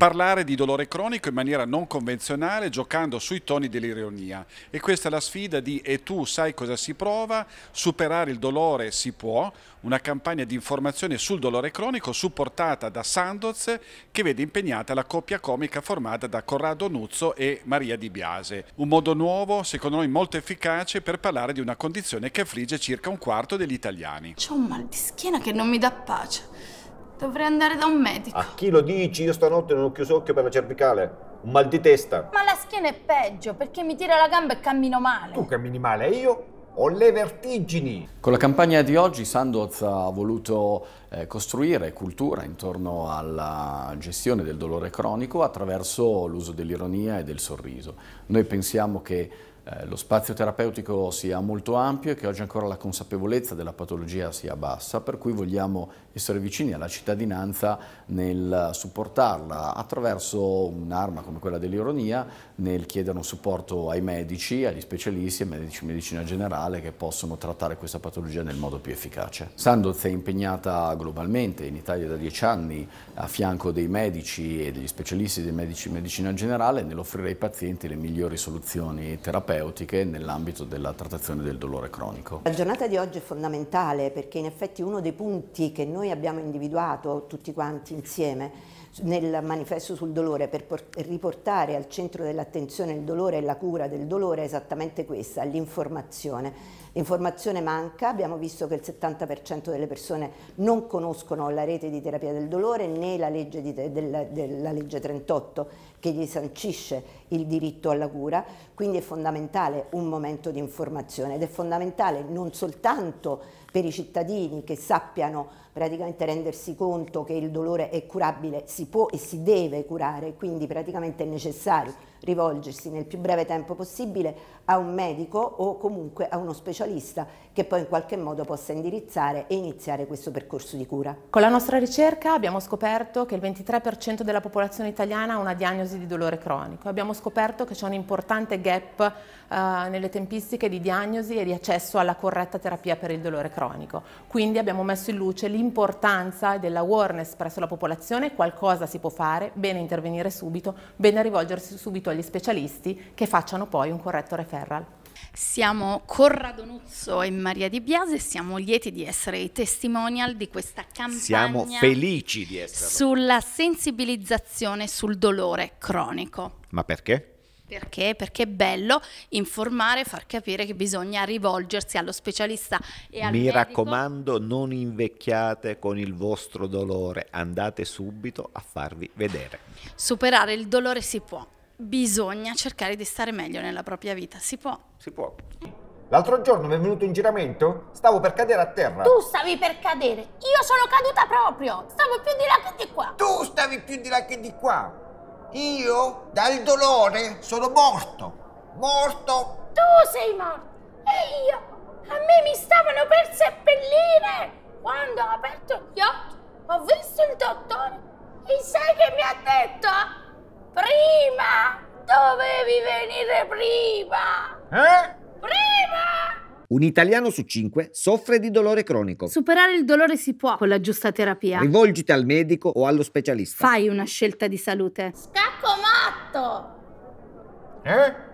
parlare di dolore cronico in maniera non convenzionale giocando sui toni dell'ironia e questa è la sfida di E tu sai cosa si prova, superare il dolore si può, una campagna di informazione sul dolore cronico supportata da Sandoz che vede impegnata la coppia comica formata da Corrado Nuzzo e Maria Di Biase. Un modo nuovo, secondo noi molto efficace per parlare di una condizione che affligge circa un quarto degli italiani. C'ho un mal di schiena che non mi dà pace. Dovrei andare da un medico. A chi lo dici? Io stanotte non ho chiuso occhio per la cervicale. Un mal di testa. Ma la schiena è peggio perché mi tira la gamba e cammino male. Tu cammini male e io ho le vertigini. Con la campagna di oggi Sandoz ha voluto eh, costruire cultura intorno alla gestione del dolore cronico attraverso l'uso dell'ironia e del sorriso. Noi pensiamo che eh, lo spazio terapeutico sia molto ampio e che oggi ancora la consapevolezza della patologia sia bassa, per cui vogliamo essere vicini alla cittadinanza nel supportarla attraverso un'arma come quella dell'ironia, nel chiedere un supporto ai medici, agli specialisti, ai medici di medicina generale che possono trattare questa patologia nel modo più efficace. Sandoz è impegnata globalmente in Italia da dieci anni a fianco dei medici e degli specialisti dei medici di medicina generale nell'offrire ai pazienti le migliori soluzioni terapeutiche terapeutiche nell'ambito della trattazione del dolore cronico. La giornata di oggi è fondamentale perché in effetti uno dei punti che noi abbiamo individuato tutti quanti insieme nel manifesto sul dolore per riportare al centro dell'attenzione il dolore e la cura del dolore è esattamente questa, l'informazione. L'informazione manca, abbiamo visto che il 70% delle persone non conoscono la rete di terapia del dolore né la legge, di, della, della legge 38 che gli sancisce il diritto alla cura, quindi è fondamentale fondamentale un momento di informazione ed è fondamentale non soltanto per i cittadini che sappiano praticamente rendersi conto che il dolore è curabile, si può e si deve curare, quindi praticamente è necessario rivolgersi nel più breve tempo possibile a un medico o comunque a uno specialista che poi in qualche modo possa indirizzare e iniziare questo percorso di cura. Con la nostra ricerca abbiamo scoperto che il 23% della popolazione italiana ha una diagnosi di dolore cronico. Abbiamo scoperto che c'è un importante gap eh, nelle tempistiche di diagnosi e di accesso alla corretta terapia per il dolore cronico cronico. Quindi abbiamo messo in luce l'importanza dell'awareness presso la popolazione, qualcosa si può fare, bene intervenire subito, bene rivolgersi subito agli specialisti che facciano poi un corretto referral. Siamo Corrado Nuzzo e Maria Di Biase siamo lieti di essere i testimonial di questa campagna. Siamo felici di essere. Sulla sensibilizzazione sul dolore cronico. Ma perché? Perché? Perché è bello informare, far capire che bisogna rivolgersi allo specialista e al Mi medico. raccomando, non invecchiate con il vostro dolore, andate subito a farvi vedere. Superare il dolore si può, bisogna cercare di stare meglio nella propria vita, si può. Si può. L'altro giorno mi è venuto in giramento, stavo per cadere a terra. Tu stavi per cadere, io sono caduta proprio, stavo più di là che di qua. Tu stavi più di là che di qua. Io dal dolore sono morto. Morto. Tu sei morto. E io. A me mi stavano per seppellire. Quando ho aperto gli occhi ho visto il dottore. E sai che mi ha detto? Prima. Dovevi venire prima. Eh? Un italiano su cinque soffre di dolore cronico. Superare il dolore si può con la giusta terapia. Rivolgiti al medico o allo specialista. Fai una scelta di salute. Scacco matto! Eh?